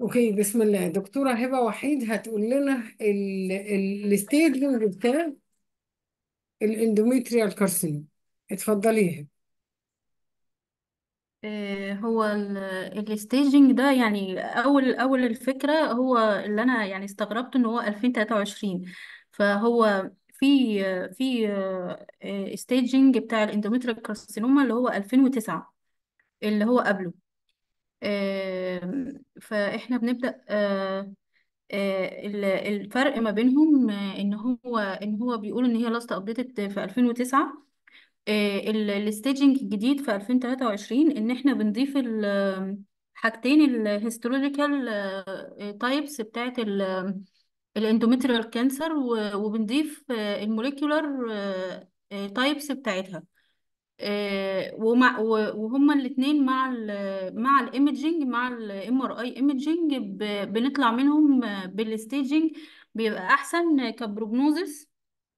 اوكي بسم الله دكتورة هبة وحيد هتقول لنا الستيجنج بتاع الاندوميتريال كارسينوم اتفضلي هبة آه، هو الستيجنج ده يعني اول اول الفكره هو اللي انا يعني استغربت ان هو 2023 فهو في في آه، آه، ستيجنج بتاع الاندوميتريال كارسينوما اللي هو 2009 اللي هو قبله فاحنا بنبدأ آه، آه، الفرق ما بينهم آه، ان هو ان هو بيقول ان هي لاست ابديتد في 2009 الستيجنج الجديد في 2023 ان احنا بنضيف حاجتين الهيستولوجيكال تايبس بتاعت الاندوميتريال كانسر وبنضيف الموليكولار تايبس بتاعتها آه، ومع وهما الاثنين مع الـ مع الايمجنج مع الام ار اي ايمجنج بنطلع منهم آه، بالستيجنج بيبقى احسن كبروجنوزس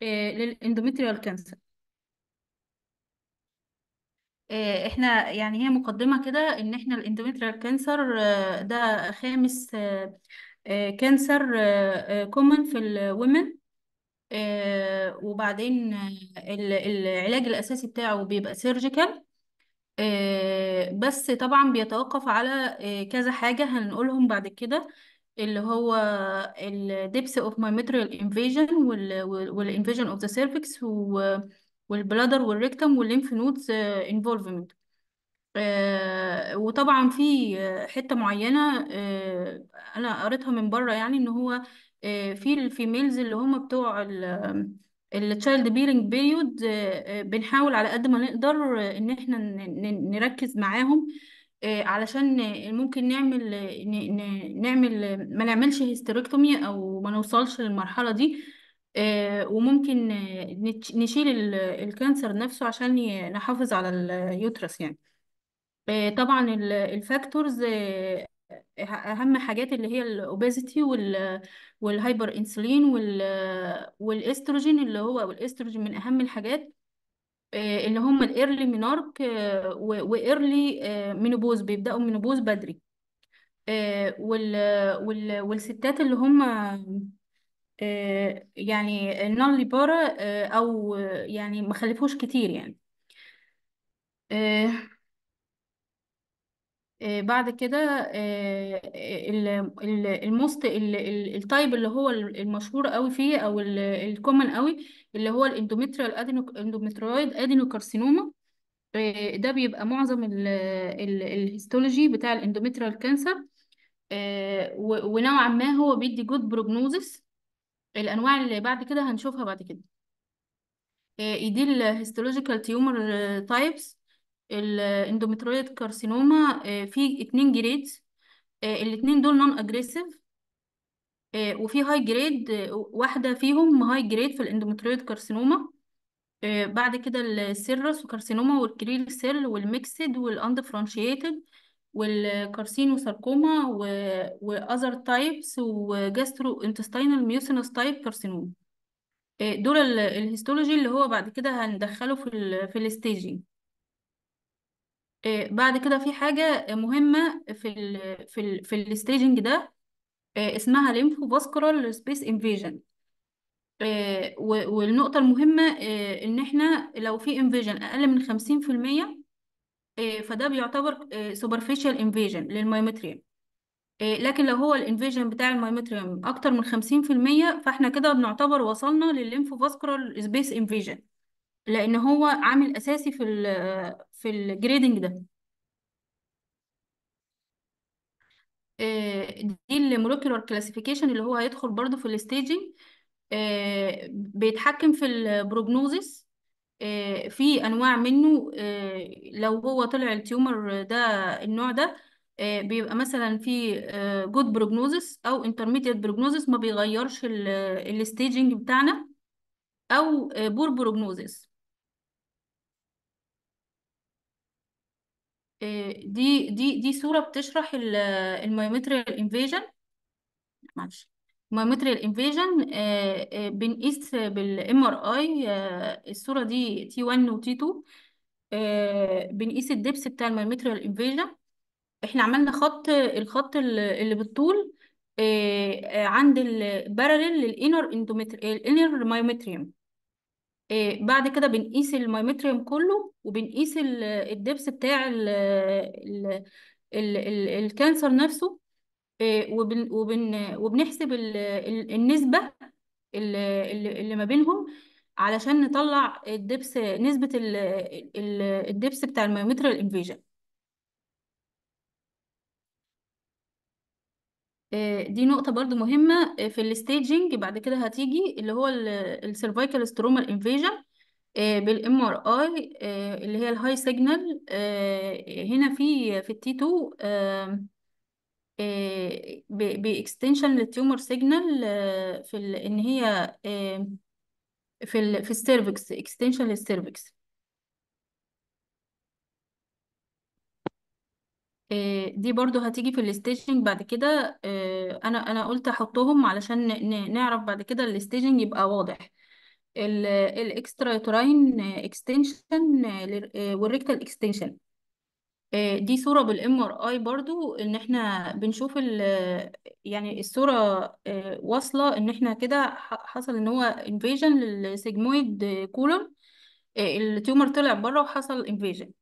للاندوميتريال كانسر احنا يعني هي مقدمة كده ان احنا الاندوميتريال آه، كانسر ده خامس كانسر آه، كومن في الومن آه، وبعدين العلاج الأساسي بتاعه بيبقى سيرجيكال آه، بس طبعا بيتوقف على آه، كذا حاجة هنقولهم بعد كده اللي هو ال depth of myometrial invasion وال وال invasion of the cervix وال والبلادر والريكتم والليمف نودز involvement وطبعا في حتة معينة أنا قريتها من بره يعني إن هو آه، في الفيميلز اللي هم بتوع التشايلد بيرنج بيريود بنحاول على قد ما نقدر آه، ان احنا نركز معاهم آه، علشان ممكن نعمل نعمل ما نعملش هيستريكتومي او ما نوصلش للمرحله دي وممكن نشيل الكانسر نفسه عشان نحافظ على اليوترس يعني طبعا الفاكتورز اهم حاجات اللي هي الاوبيزيتي وال والهايبر انسولين وال والاستروجين اللي هو والاستروجين من اهم الحاجات آه، اللي هم الايرلي مينارك وايرلي مينوبوز بيبداوا مينوبوز بدري آه، وال وال والستات اللي هم آه، يعني النون ليبارا او يعني ما خلفوش كتير يعني آه، بعد كده الموست آه، التايب اللي هو المشهور قوي فيه او الكومن قوي اللي هو الاندوميتريال ادينو ادينوكارسينوما ده بيبقى معظم الهيستولوجي بتاع الاندوميتريال كانسر آه، ونوعا ما هو بيدي جود بروجنوزس الانواع اللي بعد كده هنشوفها بعد كده آه، دي الهيستولوجيكال تيومر تايبس الاندوميتريال كارسينوما آه، في اتنين جريد آه، الاتنين دول نون اجريسيف آه، وفي هاي جريد واحدة فيهم هاي جريد في الاندوميتريال كارسينوما بعد كده السيرس وكارسينوما والكريل سيل والميكسد والاندفرنشيتد والكارسينوساركوما و... واذر تايبس وجاسترو انتستينال ميوسينوس تايب كارسينوما دول الهيستولوجي اللي هو بعد كده هندخله في الـ في الستيجينج آه، بعد كده في حاجة مهمة في الـ في الـ في الستيجنج ده آه، اسمها ليمفو فاسكولار سبيس انفيجن آه، والنقطة المهمة إن إحنا لو في انفيجن أقل من 50% فده بيعتبر سوبرفيشال انفيجن للمايومتريوم لكن لو هو الانفيجن بتاع المايومتريوم أكتر من 50% فإحنا كده بنعتبر وصلنا للليمفو فاسكولار سبيس انفيجن لان هو عامل اساسي في الـ في الجريدنج ده آه، دي المولوكيولار كلاسيفيكيشن اللي هو هيدخل برضو في الستيجنج آه، بيتحكم في البروجنوزيس آه، في انواع منه لو هو طلع التيومر ده النوع ده بيبقى مثلا في جود بروجنوزيس او انترميديت بروجنوزيس ما بيغيرش الستيجنج بتاعنا او بور بروجنوزيس آه، دي دي دي صورة بتشرح الميوميتريال انفيجن معلش الميوميتريال انفيجن آه، آه، بنقيس بالام ار اي الصورة دي تي 1 وتي 2 بنقيس الدبس بتاع الميوميتريال انفيجن احنا عملنا خط الخط اللي بالطول عند الباراليل للانر اندومتر الانر مايومتريوم بعد كده بنقيس المايومتريوم كله وبنقيس الدبس بتاع الـ الـ الـ الـ الكانسر نفسه آه، وبن وبن وبنحسب الـ الـ النسبة اللي, ما بينهم علشان نطلع الدبس نسبة الـ الـ الدبس بتاع الميومترال انفيجن آه، دي نقطة برضو مهمة آه، في الستيجينج بعد كده هتيجي اللي هو السيرفايكال سترومال انفيجن آه، بال ار آه، اي اللي هي الهاي آه، سيجنال هنا في في التي 2 باكستنشن للتيومر سيجنال في ان هي في الـ في السيرفكس اكستنشن للسيرفكس دي برضو هتيجي في الستيجنج بعد كده انا انا قلت احطهم علشان نعرف بعد كده الستيجنج يبقى واضح الاكسترا يوتراين اكستنشن والريكتال اكستنشن دي صورة بالام ار اي برضو ان احنا بنشوف يعني الصورة آه، واصلة ان احنا كده حصل ان هو انفيجن للسيجمويد كولون آه، التيومر طلع بره وحصل انفيجن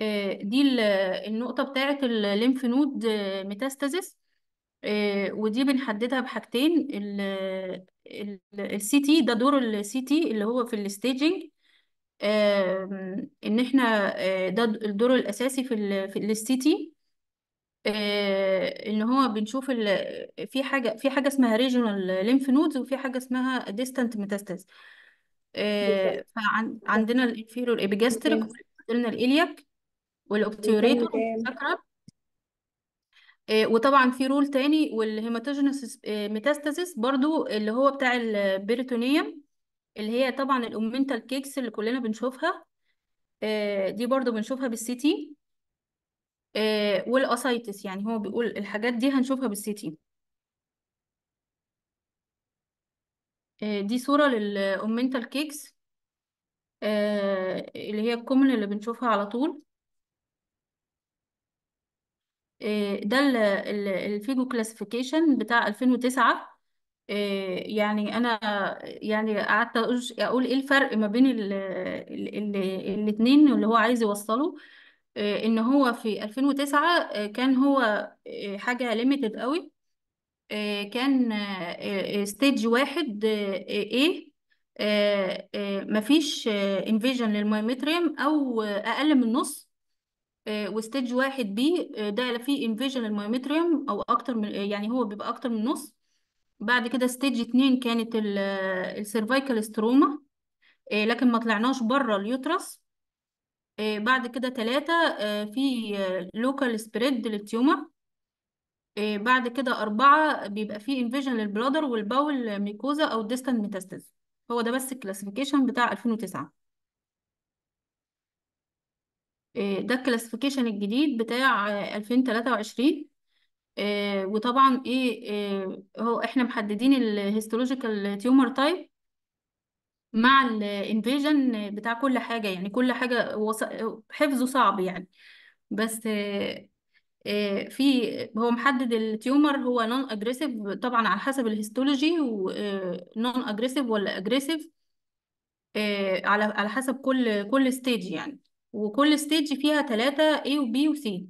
آه، دي النقطة بتاعة الليمف نود ميتاستاسيس آه، ودي بنحددها بحاجتين السي تي ده دور السي تي اللي هو في الستيجنج ان احنا آه، ده الدور الاساسي في ال في السي تي آه، ان هو بنشوف ال- في حاجه في حاجه اسمها ريجونال ليمف نودز وفي حاجه اسمها ديستانت ميتاستاز فعندنا الانفيرور ايبيجاستريك وعندنا الالياك والاوبتيوريتور كان آه، وطبعا في رول تاني والهيماتوجينوس آه، ميتاستاسيس برضو اللي هو بتاع البيريتونيوم اللي هي طبعا الاومنتال كيكس اللي كلنا بنشوفها آه، دي برضو بنشوفها بالسيتي والاسايتس يعني هو بيقول الحاجات دي هنشوفها بالسيتي دي صورة للاومنتال كيكس اللي هي الكومن اللي بنشوفها على طول آه، ده ال- ال- الفيجو كلاسيفيكيشن بتاع 2009 آه، يعني انا يعني قعدت أقول ايه الفرق ما بين ال- ال- الاتنين اللي هو عايز يوصله آه، ان هو في 2009 كان هو حاجة ليميتد قوي كان ستيج واحد ايه مفيش انفيجن للميومتريم او اقل من نص آه، وستيج واحد بي آه، ده فيه انفيجن الميومتريوم او اكتر من آه، يعني هو بيبقى اكتر من نص بعد كده ستيج اتنين كانت السيرفايكال ستروما لكن ما طلعناش بره اليوترس بعد كده تلاتة في لوكال سبريد للتيومر بعد كده أربعة بيبقى فيه انفيجن للبلادر والباول ميكوزا أو ديستانت ميتاستاز هو ده بس الكلاسيفيكيشن بتاع 2009 آه، ده الكلاسيفيكيشن الجديد بتاع 2023 آه، آه، وطبعا ايه هو احنا محددين الهيستولوجيكال تيومر تايب مع الانفيجن بتاع كل حاجة يعني كل حاجة حفظه صعب يعني بس في هو محدد التيومر هو نون اجريسيف طبعا على حسب الهيستولوجي ونون اجريسيف ولا اجريسيف على على حسب كل كل ستيج يعني وكل ستيج فيها ثلاثة A و B و C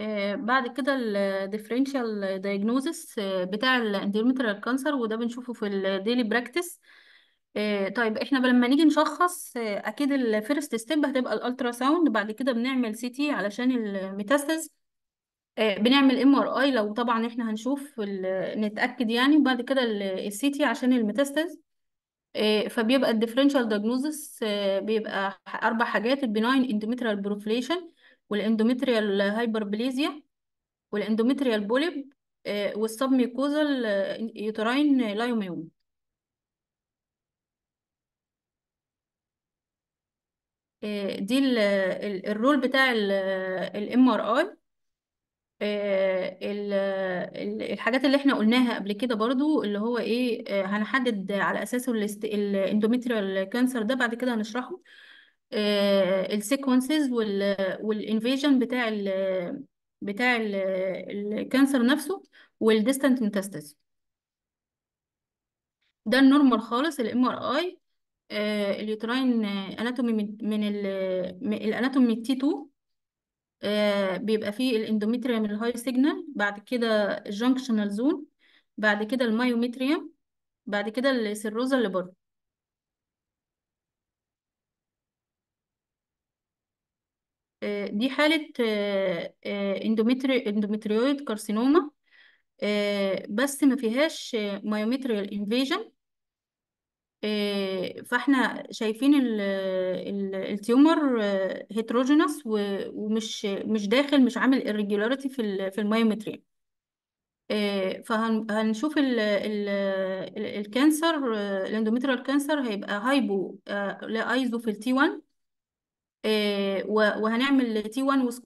آه، بعد كده الـ differential diagnosis آه، بتاع الـ endometrial cancer وده بنشوفه في الـ daily practice آه، طيب احنا لما نيجي نشخص اكيد الـ first step هتبقى الـ ultrasound بعد كده بنعمل CT علشان الـ metastasis بنعمل MRI لو طبعا احنا هنشوف نتاكد يعني وبعد كده الـ CT عشان الـ metastasis آه، فبيبقى الديفرنشال آه، دايجنوزس بيبقى اربع حاجات البناين اندوميتريال بروفليشن والاندوميتريال هايبربليزيا والاندوميتريال بوليب والسبميكوزال يوتراين لايوميوم دي الرول بتاع الام ار اي آه، الحاجات اللي احنا قلناها قبل كده برضو اللي هو ايه آه، هنحدد على اساسه الاندوميتريال كانسر ده بعد كده هنشرحه آه، السيكونسز والانفيجن بتاع الـ بتاع الكانسر نفسه والديستانت انتستس ده النورمال خالص الام ار اي اليوتراين اناتومي من الاناتومي تي 2 آه، بيبقى فيه الاندوميتريوم الهاي سيجنال بعد كده الجنكشنال زون بعد كده المايوميتريوم بعد كده السيروزا اللي بره آه، دي حالة آه، اندوميتري اندوميتريويد كارسينوما بس ما فيهاش مايوميتريال انفيجن آه، فاحنا شايفين التيومر هيتروجينس آه، ومش مش داخل مش عامل irregularity في في المايومتري آه، فهنشوف ال ال الكانسر الاندوميتريال كانسر هيبقى هايبو لا ايزو في التي 1 وهنعمل تي 1 ويز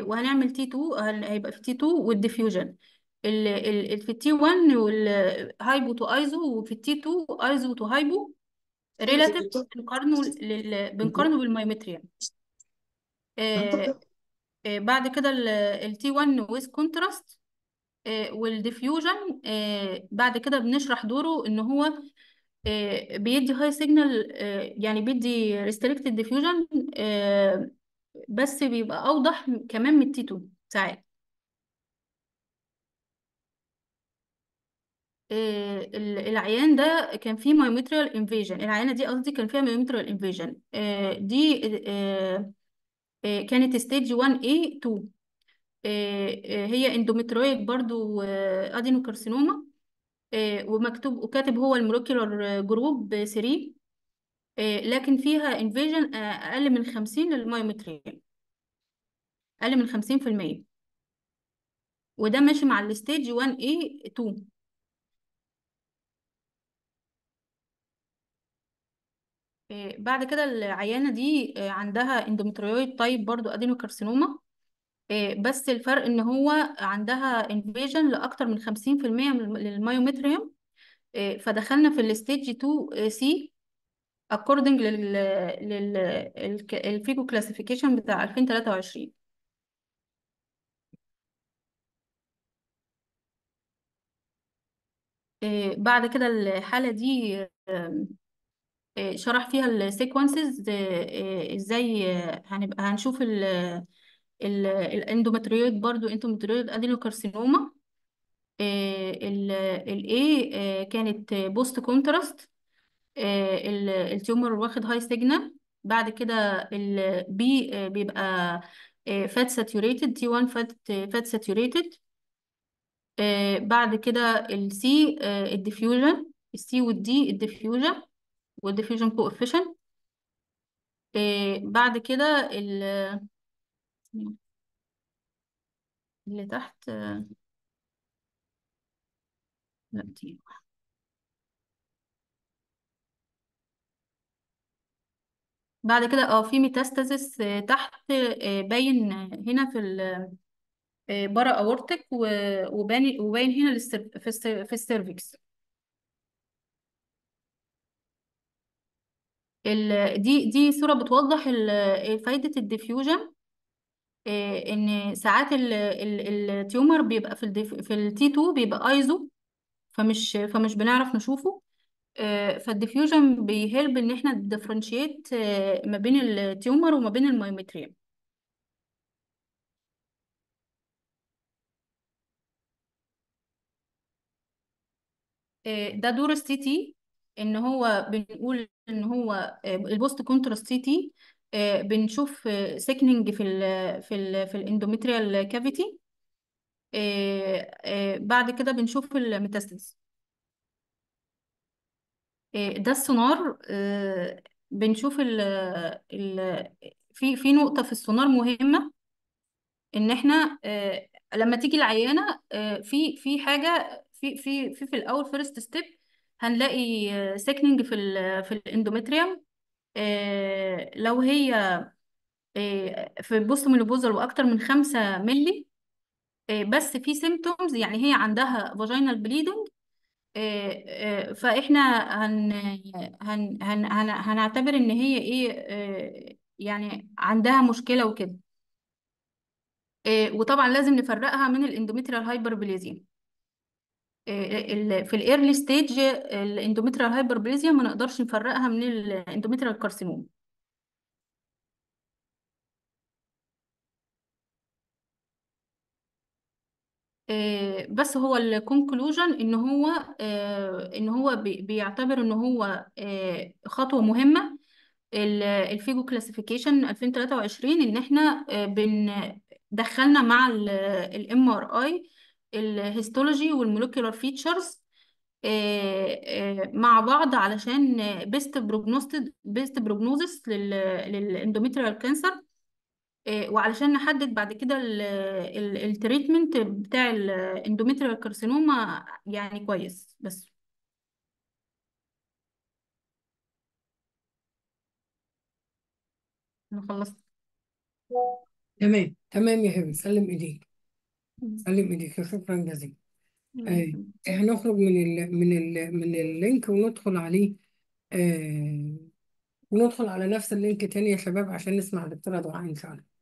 وهنعمل تي 2 هيبقى في تي 2 والديفيوجن ال ال في التي 1 والهايبو تو ايزو وفي التي 2 ايزو تو هايبو ريلاتيف بنقارنه لل... بنقارنه بالمايومتريا آه آه بعد كده التي 1 ويز كونتراست والديفيوجن بعد كده بنشرح دوره ان هو آه، بيدي هاي آه، سيجنال يعني بيدي ريستريكتد ديفيوجن آه، بس بيبقى اوضح كمان من التي 2 ساعات آه، العيان ده كان فيه مايوميتريال انفيجن العيانه دي قصدي كان فيها مايوميتريال انفيجن آه، دي آه، كانت ستيج 1 a 2 هي اندوميترويد برضو ادينوكارسينوما ومكتوب وكاتب هو المولوكيولر جروب 3 لكن فيها انفيجن اقل من 50 للمايوميتريال اقل من 50% وده ماشي مع الستيج 1 a 2 آه، بعد كده العيانة دي آه، عندها اندومتريويد تايب برضو ادينوكارسينوما آه، بس الفرق ان هو عندها انفيجن لاكتر من 50% من للمايومتريوم فدخلنا في الستيج 2 سي according لل لل كلاسيفيكيشن بتاع 2023 بعد كده الحالة دي آه، شرح فيها السيكونسز آه، آه، ازاي هنبقى هنشوف الاندومتريويد برضو اندومتريويد ادينوكارسينوما الاي كانت بوست كونتراست التيومر واخد هاي سيجنال بعد كده البي بيبقى فات ساتوريتد تي 1 فات فات ساتوريتد بعد كده السي الديفيوجن السي والدي الديفيوجن والديفيوجن آه، كوفيشنت بعد كده ال اللي تحت آه، لا دي بعد كده اه في ميتاستاسيس آه، تحت باين هنا في ال برا اورتك وباين هنا في السيرفكس ال... دي دي صورة بتوضح ال... فايدة الديفيوجن إيه ان ساعات ال... ال... التيومر بيبقى في الديف... في التي 2 بيبقى ايزو فمش فمش بنعرف نشوفه إيه فالديفيوجن بيهلب ان احنا ديفرنشيت آه، ما بين التيومر وما بين المايومتريم آه، ده دور السي تي ان هو بنقول ان هو البوست كونتراست سي تي بنشوف سيكننج آه، في الـ في الـ في الاندوميتريال كافيتي آه، آه، بعد كده بنشوف الميتاستاسيس ده السونار بنشوف الـ ال في في نقطة في السونار مهمة ان احنا لما تيجي العيانة في في حاجة في في في في الاول فيرست ستيب هنلاقي سيكنينج في الـ في الاندوميتريوم آه، لو هي آه، في بوست ميلوبوزال واكتر من 5 مللي آه، بس في سيمتومز يعني هي عندها فاجينال بليدنج فاحنا هن هن هن هن هنعتبر ان هي ايه يعني عندها مشكله وكده وطبعا لازم نفرقها من الاندوميتريال هايبربليزيا في الايرلي ستيج الاندوميتريال هايبربليزيا ما نقدرش نفرقها من الاندوميتريال كارسينوم آه، بس هو الكونكلوجن ان هو آه، ان هو بيعتبر ان هو آه، خطوه مهمه الفيجو كلاسيفيكيشن 2023 ان احنا بن دخلنا مع الام ار اي الهيستولوجي والمولوكيولار فيتشرز مع بعض علشان بيست بروجنوستد بيست بروجنوزس للاندوميتريال كانسر وعلشان نحدد بعد كده التريتمنت بتاع الاندوميتريال كارسينوما يعني كويس بس انا خلصت تمام تمام يا هبه سلم ايديك سلم ايديك شكرا جزيلا آه، هنخرج من الـ من الـ من اللينك وندخل عليه آه، وندخل على نفس اللينك تاني يا شباب عشان نسمع دكتورة دعاء ان شاء الله